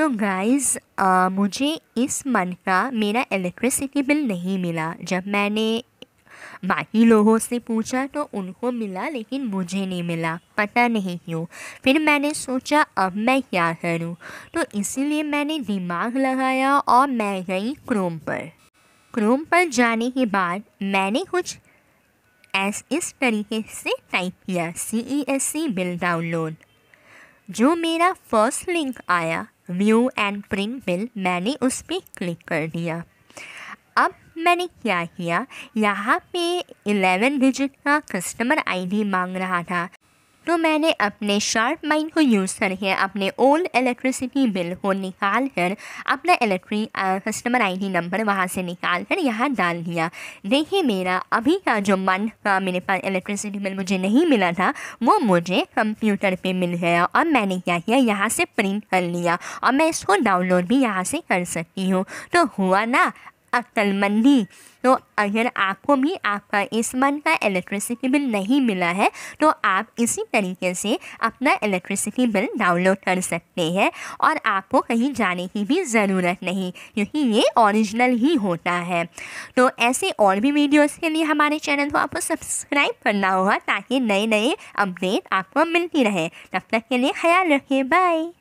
तो गाइस मुझे इस मंथ का मेरा इलेक्ट्रिसिटी बिल नहीं मिला जब मैंने बाकी लोगों से पूछा तो उनको मिला लेकिन मुझे नहीं मिला पता नहीं क्यों फिर मैंने सोचा अब मैं क्या करूं तो इसीलिए मैंने दिमाग लगाया और मैं गई क्रोम पर क्रोम पर जाने के बाद मैंने कुछ एस इस तरीके से टाइप किया C E S C bill download जो मेरा फर्स्ट लिंक आया व्यू एंड प्रिंट मिल मैंने उस पर क्लिक कर दिया अब मैंने क्या किया यहाँ पे 11 डिजिट का कस्टमर आईडी मांग रहा था तो मैंने अपने शार्प माइंड को यूज़ करके अपने ओल्ड इलेक्ट्रिसिटी बिल को निकाल कर अपना इलेक्ट्रिक कस्टमर आईडी नंबर वहाँ से निकाल कर यहाँ डाल दिया देखिए मेरा अभी का जो मन का मेरे पास इलेक्ट्रिसिटी बिल मुझे नहीं मिला था वो मुझे कंप्यूटर पे मिल गया और मैंने क्या किया यहाँ से प्रिंट कर लिया और मैं इसको डाउनलोड भी यहाँ से कर सकती हूँ तो हुआ ना अक्लमंदी तो अगर आपको भी आपका इस मंथ का इलेक्ट्रिसिटी बिल नहीं मिला है तो आप इसी तरीके से अपना इलेक्ट्रिसिटी बिल डाउनलोड कर सकते हैं और आपको कहीं जाने की भी ज़रूरत नहीं क्योंकि ये ओरिजिनल ही होता है तो ऐसे और भी वीडियोस के लिए हमारे चैनल को आपको सब्सक्राइब करना होगा ताकि नए नए अपडेट आपको मिलती रहे तब तक के लिए ख्याल रखें बाय